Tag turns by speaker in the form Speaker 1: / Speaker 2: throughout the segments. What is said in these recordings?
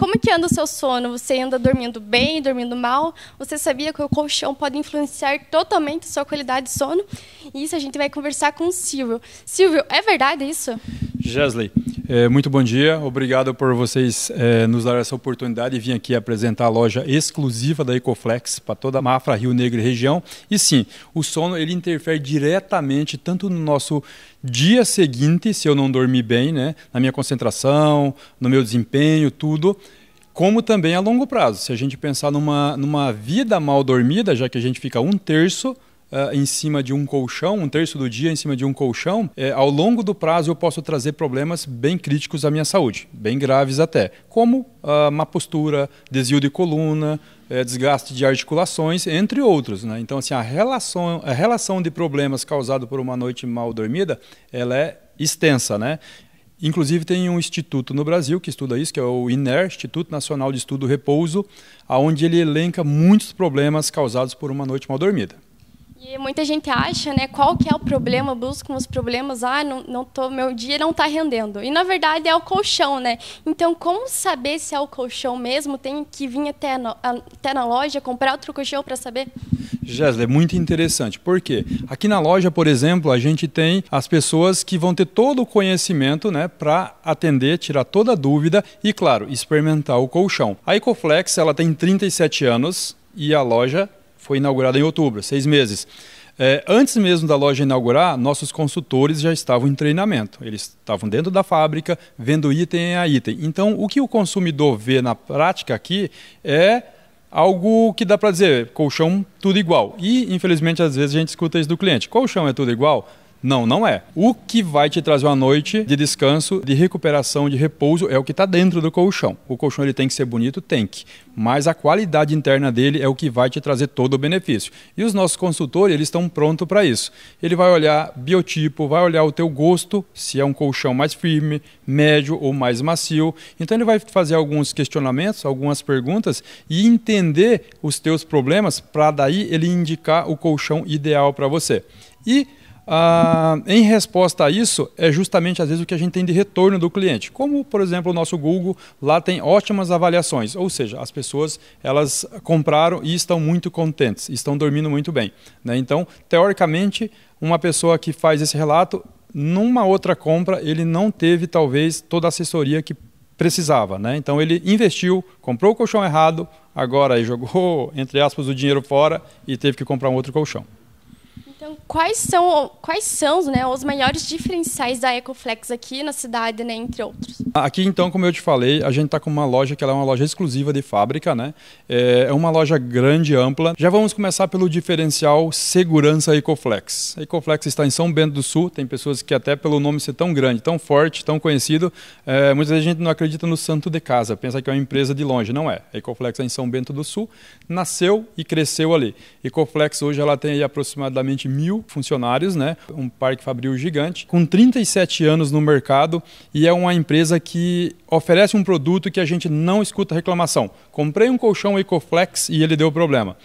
Speaker 1: Como que anda o seu sono? Você anda dormindo bem, dormindo mal? Você sabia que o colchão pode influenciar totalmente a sua qualidade de sono? E isso a gente vai conversar com o Silvio. Silvio, é verdade isso?
Speaker 2: Jesley, é, muito bom dia, obrigado por vocês é, nos dar essa oportunidade e vir aqui apresentar a loja exclusiva da Ecoflex para toda a Mafra, Rio Negro e região. E sim, o sono ele interfere diretamente tanto no nosso dia seguinte, se eu não dormir bem, né, na minha concentração, no meu desempenho, tudo como também a longo prazo. Se a gente pensar numa, numa vida mal dormida, já que a gente fica um terço uh, em cima de um colchão, um terço do dia em cima de um colchão, é, ao longo do prazo eu posso trazer problemas bem críticos à minha saúde, bem graves até, como uh, má postura, desvio de coluna, é, desgaste de articulações, entre outros. Né? Então, assim, a relação, a relação de problemas causado por uma noite mal dormida, ela é extensa, né? Inclusive tem um instituto no Brasil que estuda isso, que é o INER, Instituto Nacional de Estudo Repouso, aonde ele elenca muitos problemas causados por uma noite mal dormida.
Speaker 1: E muita gente acha, né, qual que é o problema, buscam os problemas, ah, não, não tô, meu dia não está rendendo. E na verdade é o colchão, né? Então, como saber se é o colchão mesmo? Tem que vir até, até na loja, comprar outro colchão para saber?
Speaker 2: Jéssica, é muito interessante. Por quê? Aqui na loja, por exemplo, a gente tem as pessoas que vão ter todo o conhecimento, né, para atender, tirar toda a dúvida e, claro, experimentar o colchão. A Ecoflex, ela tem 37 anos, e a loja foi inaugurada em outubro, seis meses. É, antes mesmo da loja inaugurar, nossos consultores já estavam em treinamento. Eles estavam dentro da fábrica, vendo item a item. Então, o que o consumidor vê na prática aqui é algo que dá para dizer, colchão tudo igual. E, infelizmente, às vezes a gente escuta isso do cliente. Colchão é tudo igual? Não, não é. O que vai te trazer uma noite de descanso, de recuperação, de repouso é o que está dentro do colchão. O colchão ele tem que ser bonito, tem que, mas a qualidade interna dele é o que vai te trazer todo o benefício. E os nossos consultores eles estão prontos para isso. Ele vai olhar biotipo, vai olhar o teu gosto, se é um colchão mais firme, médio ou mais macio. Então ele vai fazer alguns questionamentos, algumas perguntas e entender os teus problemas para daí ele indicar o colchão ideal para você. E ah, em resposta a isso, é justamente às vezes o que a gente tem de retorno do cliente. Como, por exemplo, o nosso Google, lá tem ótimas avaliações, ou seja, as pessoas elas compraram e estão muito contentes, estão dormindo muito bem. Né? Então, teoricamente, uma pessoa que faz esse relato, numa outra compra, ele não teve talvez toda a assessoria que precisava. Né? Então, ele investiu, comprou o colchão errado, agora jogou, entre aspas, o dinheiro fora e teve que comprar um outro colchão.
Speaker 1: Então, quais são, quais são né, os maiores diferenciais da Ecoflex aqui na cidade, né, entre outros?
Speaker 2: Aqui, então, como eu te falei, a gente está com uma loja que é uma loja exclusiva de fábrica, né? É, é uma loja grande, ampla. Já vamos começar pelo diferencial segurança Ecoflex. A Ecoflex está em São Bento do Sul, tem pessoas que até pelo nome ser tão grande, tão forte, tão conhecido, é, muitas vezes a gente não acredita no santo de casa, pensa que é uma empresa de longe. Não é. A Ecoflex é em São Bento do Sul, nasceu e cresceu ali. Ecoflex hoje ela tem aproximadamente mil funcionários, né? um parque fabril gigante, com 37 anos no mercado e é uma empresa que oferece um produto que a gente não escuta reclamação. Comprei um colchão Ecoflex e ele deu problema.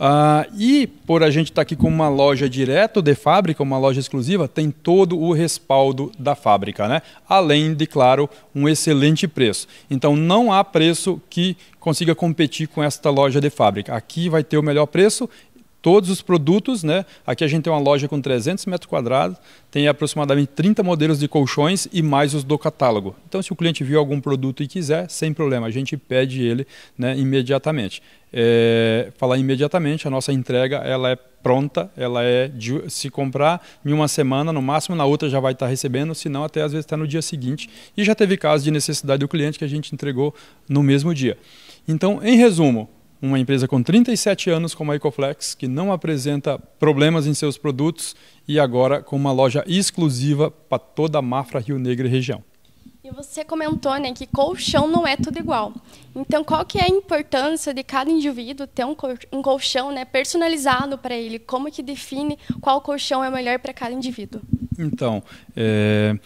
Speaker 2: Uh, e por a gente estar tá aqui com uma loja direto de fábrica, uma loja exclusiva, tem todo o respaldo da fábrica, né? Além de, claro, um excelente preço. Então não há preço que consiga competir com esta loja de fábrica. Aqui vai ter o melhor preço todos os produtos, né? Aqui a gente tem uma loja com 300 metros quadrados, tem aproximadamente 30 modelos de colchões e mais os do catálogo. Então, se o cliente viu algum produto e quiser, sem problema, a gente pede ele né, imediatamente. É, falar imediatamente, a nossa entrega ela é pronta, ela é de, se comprar em uma semana, no máximo na outra já vai estar recebendo, se não até às vezes está no dia seguinte. E já teve casos de necessidade do cliente que a gente entregou no mesmo dia. Então, em resumo, uma empresa com 37 anos como a Ecoflex, que não apresenta problemas em seus produtos e agora com uma loja exclusiva para toda a Mafra Rio Negro e região.
Speaker 1: E você comentou né, que colchão não é tudo igual. Então, qual que é a importância de cada indivíduo ter um colchão né, personalizado para ele? Como que define qual colchão é melhor para cada indivíduo?
Speaker 2: Então, é...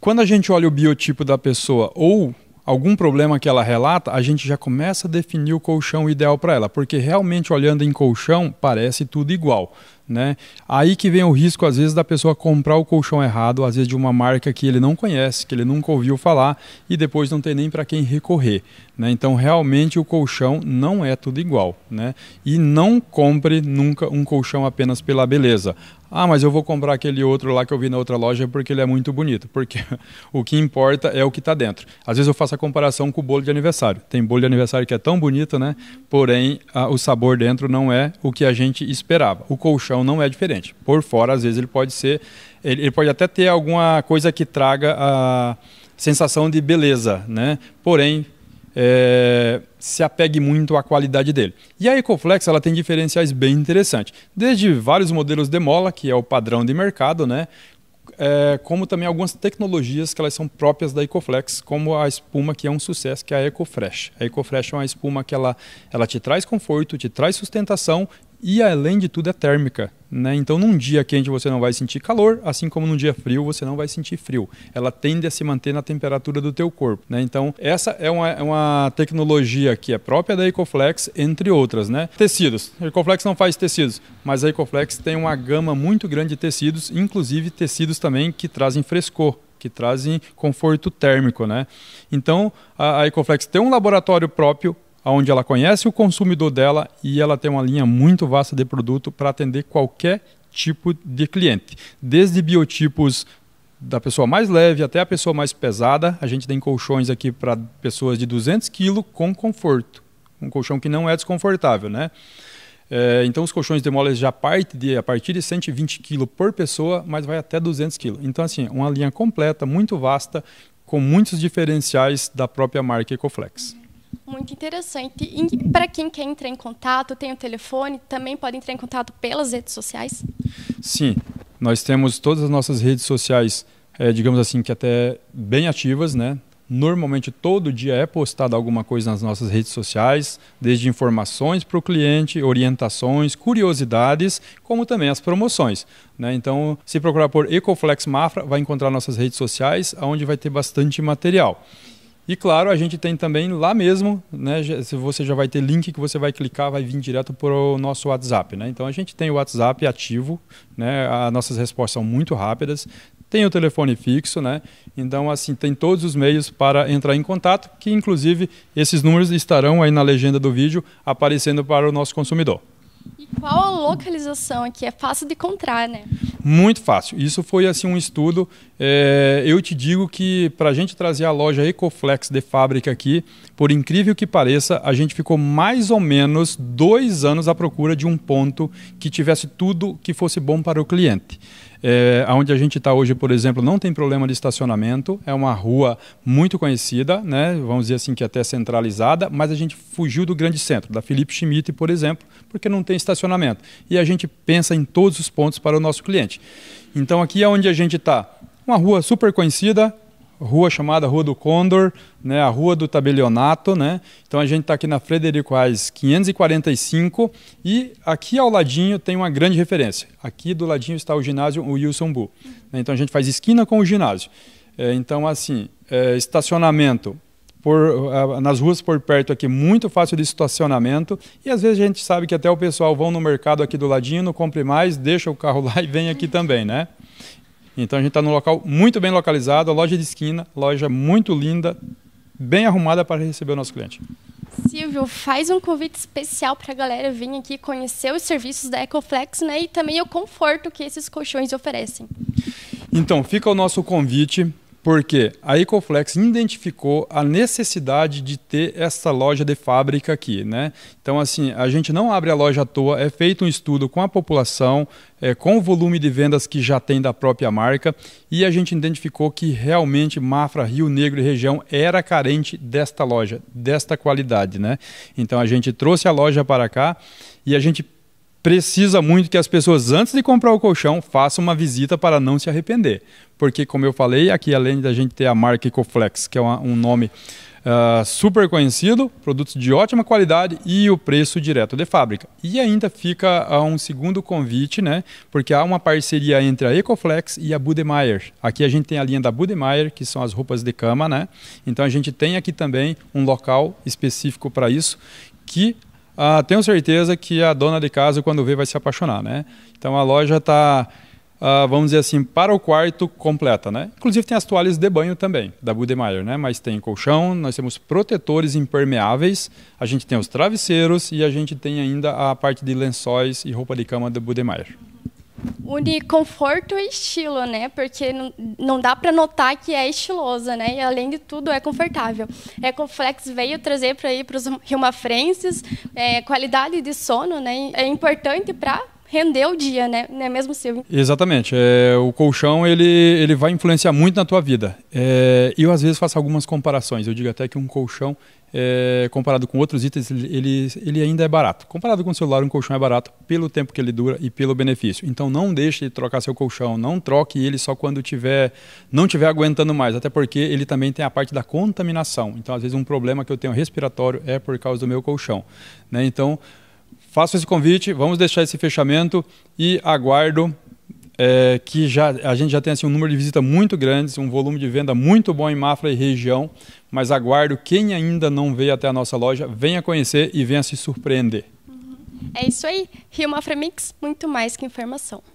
Speaker 2: quando a gente olha o biotipo da pessoa ou algum problema que ela relata, a gente já começa a definir o colchão ideal para ela, porque realmente olhando em colchão parece tudo igual né? Aí que vem o risco, às vezes, da pessoa comprar o colchão errado, às vezes de uma marca que ele não conhece, que ele nunca ouviu falar e depois não tem nem para quem recorrer, né? Então, realmente, o colchão não é tudo igual, né? E não compre nunca um colchão apenas pela beleza. Ah, mas eu vou comprar aquele outro lá que eu vi na outra loja porque ele é muito bonito. Porque o que importa é o que está dentro. Às vezes eu faço a comparação com o bolo de aniversário. Tem bolo de aniversário que é tão bonito, né? Porém, a, o sabor dentro não é o que a gente esperava. O colchão então não é diferente. Por fora, às vezes, ele pode ser. Ele, ele pode até ter alguma coisa que traga a sensação de beleza, né? Porém, é, se apegue muito à qualidade dele. E a Ecoflex ela tem diferenciais bem interessantes, desde vários modelos de mola, que é o padrão de mercado, né? É, como também algumas tecnologias que elas são próprias da Ecoflex, como a espuma que é um sucesso, que é a Ecofresh. A Ecofresh é uma espuma que ela, ela te traz conforto, te traz sustentação e além de tudo é térmica. Né? Então, num dia quente você não vai sentir calor, assim como num dia frio você não vai sentir frio. Ela tende a se manter na temperatura do teu corpo. Né? Então, essa é uma, é uma, tecnologia que é própria da Ecoflex, entre outras. Né? Tecidos. Ecoflex não faz tecidos, mas a Ecoflex tem uma gama muito grande de tecidos, inclusive tecidos também que trazem frescor que trazem conforto térmico, né? Então a, Ecoflex tem um laboratório próprio onde ela conhece o consumidor dela e ela tem uma linha muito vasta de produto para atender qualquer tipo de cliente, desde biotipos da pessoa mais leve até a pessoa mais pesada. A gente tem colchões aqui para pessoas de 200 kg com conforto, um colchão que não é desconfortável, né? É, então os colchões de molas já parte de a partir de 120 kg por pessoa, mas vai até 200 kg. Então assim, uma linha completa, muito vasta, com muitos diferenciais da própria marca Ecoflex
Speaker 1: muito interessante. E para quem quer entrar em contato, tem o telefone, também pode entrar em contato pelas redes sociais?
Speaker 2: Sim, nós temos todas as nossas redes sociais, é, digamos assim, que até bem ativas, né? Normalmente todo dia é postado alguma coisa nas nossas redes sociais, desde informações para o cliente, orientações, curiosidades, como também as promoções. Né? Então, se procurar por Ecoflex Mafra, vai encontrar nossas redes sociais, onde vai ter bastante material. E claro, a gente tem também lá mesmo, né? Você já vai ter link que você vai clicar, vai vir direto para o nosso WhatsApp, né? Então a gente tem o WhatsApp ativo, né? As nossas respostas são muito rápidas. Tem o telefone fixo, né? Então, assim, tem todos os meios para entrar em contato, que inclusive esses números estarão aí na legenda do vídeo aparecendo para o nosso consumidor.
Speaker 1: E qual a localização aqui? É fácil de encontrar, né?
Speaker 2: Muito fácil. Isso foi assim um estudo. É, eu te digo que para a gente trazer a loja Ecoflex de fábrica aqui, por incrível que pareça, a gente ficou mais ou menos dois anos à procura de um ponto que tivesse tudo que fosse bom para o cliente. É, onde a gente está hoje, por exemplo, não tem problema de estacionamento, é uma rua muito conhecida, né? vamos dizer assim que é até centralizada, mas a gente fugiu do grande centro, da Felipe Schmidt, por exemplo, porque não tem estacionamento. E a gente pensa em todos os pontos para o nosso cliente. Então aqui é onde a gente está. Uma rua super conhecida, rua chamada Rua do Condor, né, a Rua do Tabelionato, né? Então a gente está aqui na Frederico Reis 545 e aqui ao ladinho tem uma grande referência. Aqui do ladinho está o ginásio Wilson Bu. Né, então a gente faz esquina com o ginásio. É, então assim, é, estacionamento por, nas ruas por perto aqui, muito fácil de estacionamento. E às vezes a gente sabe que até o pessoal vão no mercado aqui do ladinho, não compre mais, deixa o carro lá e vem aqui também, né? Então a gente está num local muito bem localizado, loja de esquina, loja muito linda, bem arrumada para receber o nosso cliente.
Speaker 1: Silvio, faz um convite especial para a galera vir aqui conhecer os serviços da Ecoflex né, e também o conforto que esses colchões oferecem.
Speaker 2: Então, fica o nosso convite porque a Ecoflex identificou a necessidade de ter essa loja de fábrica aqui, né? Então, assim, a gente não abre a loja à toa, é feito um estudo com a população, é, com o volume de vendas que já tem da própria marca, e a gente identificou que realmente Mafra, Rio Negro e região era carente desta loja, desta qualidade, né? Então, a gente trouxe a loja para cá e a gente precisa muito que as pessoas, antes de comprar o colchão, façam uma visita para não se arrepender. Porque, como eu falei, aqui além da gente ter a marca Ecoflex, que é uma, um nome uh, super conhecido, produtos de ótima qualidade e o preço direto de fábrica. E ainda fica uh, um segundo convite, né? Porque há uma parceria entre a Ecoflex e a Budemeyer. Aqui a gente tem a linha da Budemeyer, que são as roupas de cama, né? Então a gente tem aqui também um local específico para isso, que ah, tenho certeza que a dona de casa, quando vê, vai se apaixonar, né? Então a loja está, ah, vamos dizer assim, para o quarto completa, né? Inclusive tem as toalhas de banho também, da Budemeyer, né? Mas tem colchão, nós temos protetores impermeáveis, a gente tem os travesseiros e a gente tem ainda a parte de lençóis e roupa de cama da Budemeyer
Speaker 1: une conforto e estilo, né? Porque não, dá para notar que é estilosa, né? E além de tudo é confortável. É veio trazer para aí para os riomafrenses é, qualidade de sono, né? É importante para render o dia, né? Não é mesmo, Silvio?
Speaker 2: Exatamente. É, o colchão, ele, ele vai influenciar muito na tua vida. É, eu, às vezes, faço algumas comparações. Eu digo até que um colchão é, comparado com outros itens, ele, ele ainda é barato. Comparado com o celular, um colchão é barato pelo tempo que ele dura e pelo benefício. Então não deixe de trocar seu colchão, não troque ele só quando tiver, não tiver aguentando mais, até porque ele também tem a parte da contaminação. Então às vezes um problema que eu tenho respiratório é por causa do meu colchão. Né? Então faço esse convite, vamos deixar esse fechamento e aguardo é, que já, a gente já tem assim, um número de visitas muito grande, um volume de venda muito bom em Mafra e região, mas aguardo quem ainda não veio até a nossa loja, venha conhecer e venha se surpreender.
Speaker 1: Uhum. É isso aí, Rio Mafra Mix, muito mais que informação.